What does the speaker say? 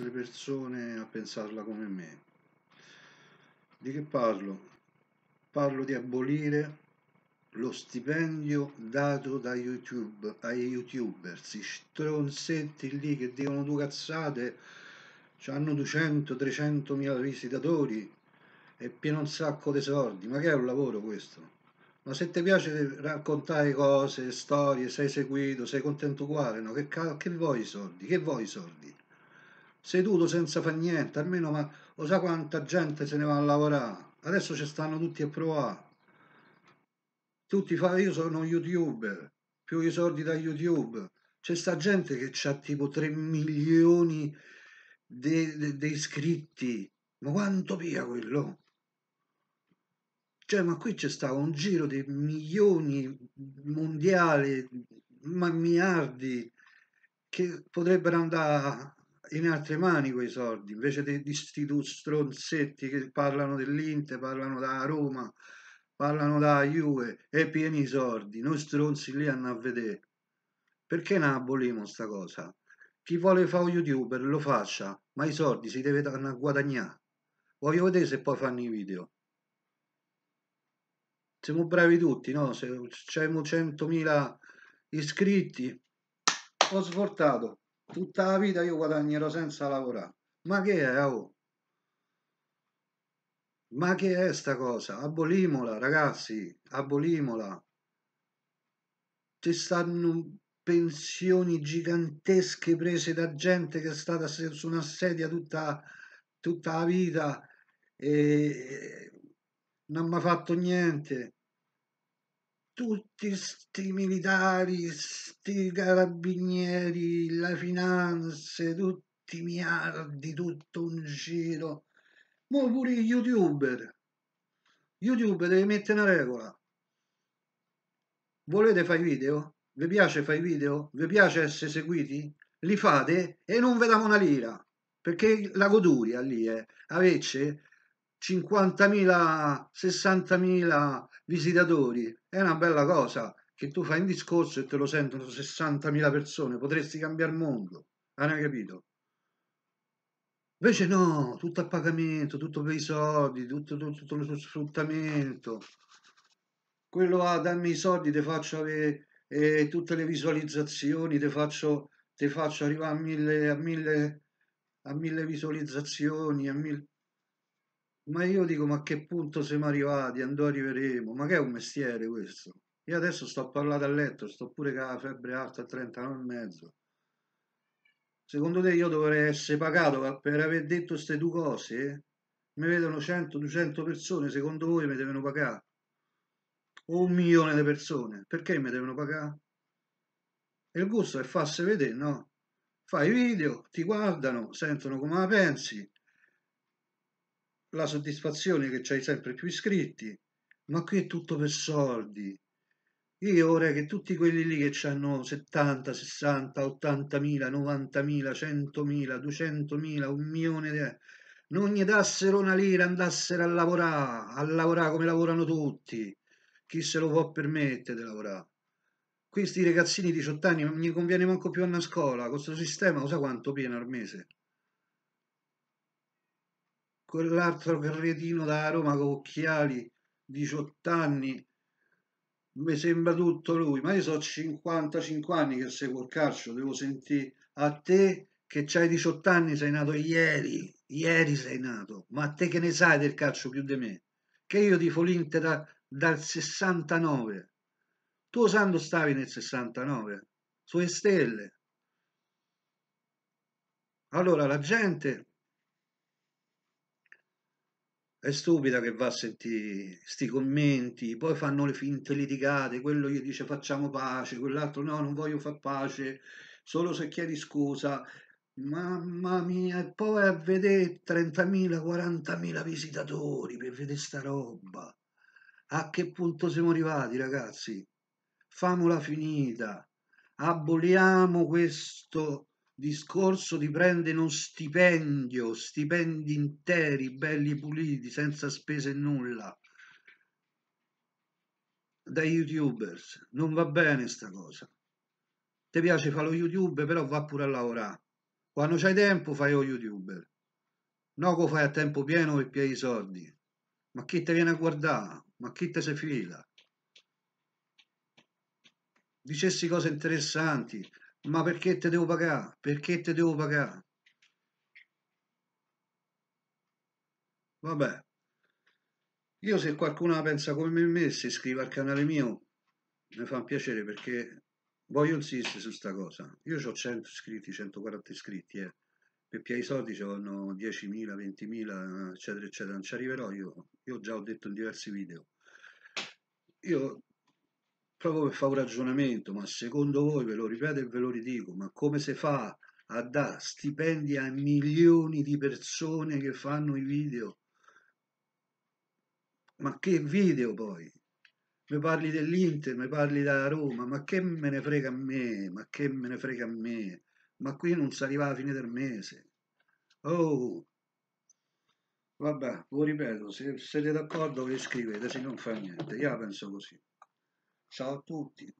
altre persone a pensarla come me. Di che parlo? Parlo di abolire lo stipendio dato da YouTube ai youtubers, si stronzetti lì che dicono due cazzate, hanno 200-300 mila visitatori e pieno un sacco di soldi, ma che è un lavoro questo? Ma se ti piace raccontare cose, storie, sei seguito, sei contento uguale, no? Che, che vuoi i soldi? Che vuoi i soldi? seduto senza fare niente, almeno ma lo sa quanta gente se ne va a lavorare. Adesso ci stanno tutti a provare. Tutti fa, io sono youtuber, più i soldi da YouTube. C'è sta gente che ha tipo 3 milioni di iscritti. Ma quanto pia quello? Cioè, ma qui c'è stato un giro di milioni mondiali, ma miliardi, che potrebbero andare in altre mani quei soldi, invece di, di stronzetti che parlano dell'Inter, parlano da Roma, parlano da Juve, e pieni i soldi, noi stronzi lì andiamo a vedere. Perché non abolimo sta cosa? Chi vuole fare youtuber lo faccia, ma i soldi si deve guadagnare. Voglio vedere se poi fanno i video. Siamo bravi tutti, no? Se abbiamo 100.000 iscritti, ho svoltato tutta la vita io guadagnerò senza lavorare. Ma che è, oh? Ma che è sta cosa? Abolimola, ragazzi, abolimola. Ci stanno pensioni gigantesche prese da gente che è stata su una sedia tutta, tutta la vita e non mi ha fatto niente tutti sti militari, sti carabinieri, la finanza, tutti i miliardi, tutto un giro. Ma pure gli youtuber. YouTube deve mettere una regola. Volete fare video? Vi piace fare video? Vi piace essere seguiti? Li fate e non vediamo una lira. Perché la goduria lì è. Eh. Avete 50.000, 60.000 visitatori, è una bella cosa che tu fai un discorso e te lo sentono 60.000 persone, potresti cambiare mondo, hai capito? Invece no, tutto a pagamento, tutto per i soldi, tutto, tutto, tutto lo sfruttamento. Quello a darmi i soldi, ti faccio avere eh, tutte le visualizzazioni, ti faccio, faccio, arrivare a mille, a mille, a mille visualizzazioni, a mille ma io dico, ma a che punto siamo arrivati? Andò arriveremo. Ma che è un mestiere questo? Io adesso sto a parlare a letto, sto pure con la febbre alta a 39 e mezzo. Secondo te io dovrei essere pagato per aver detto queste due cose? Mi vedono 100-200 persone, secondo voi mi devono pagare? O un milione di persone? Perché mi devono pagare? E il gusto è farsi vedere, no? Fai video, ti guardano, sentono come la pensi, la soddisfazione che c'hai sempre più iscritti, ma qui è tutto per soldi. Io vorrei che tutti quelli lì che hanno 70, 60, 80 mila, 90 mila, 100 200 mila, un milione di... Non gli dassero una lira, andassero a lavorare, a lavorare come lavorano tutti. Chi se lo può permettere di lavorare? Questi ragazzini di 18 anni non gli conviene manco più andare a scuola, questo sistema, lo sa quanto pieno al mese? quell'altro cretino da Roma con occhiali, 18 anni, mi sembra tutto lui, ma io so 55 anni che seguo il calcio, devo sentire a te che hai 18 anni, sei nato ieri, ieri sei nato, ma a te che ne sai del calcio più di me? Che io tifo l'Inter da, dal 69, tu Sando stavi nel 69, sulle stelle. Allora la gente è stupida che va a sentire questi commenti, poi fanno le finte litigate, quello gli dice facciamo pace, quell'altro no, non voglio far pace, solo se chiedi scusa. Mamma mia, e poi a vedere 30.000, 40.000 visitatori per vedere sta roba. A che punto siamo arrivati, ragazzi? Famola finita. Aboliamo questo discorso di prendere uno stipendio, stipendi interi, belli puliti, senza spese nulla, da youtubers. Non va bene sta cosa. Ti piace fare lo youtuber, però va pure a lavorare. Quando c'hai tempo fai lo youtuber. No, lo fai a tempo pieno per pieni soldi. Ma chi ti viene a guardare? Ma chi te si fila? Dicessi cose interessanti, ma perché te devo pagare? Perché te devo pagare? Vabbè. Io se qualcuno la pensa come me, si iscrive al canale mio, mi fa un piacere perché voglio insistere su sta cosa. Io ho 100 iscritti, 140 iscritti, eh. Per i soldi ci vanno 10.000, 20.000, eccetera, eccetera. Non ci arriverò io. Io già ho detto in diversi video. Io proprio per fare un ragionamento, ma secondo voi, ve lo ripeto e ve lo ridico, ma come si fa a dare stipendi a milioni di persone che fanno i video? Ma che video poi? Mi parli dell'Inter, mi parli della Roma, ma che me ne frega a me, ma che me ne frega a me, ma qui non si arriva alla fine del mese. Oh, vabbè, lo ripeto, se siete d'accordo vi scrivete, se non fa niente, io penso così. Ciao a tutti!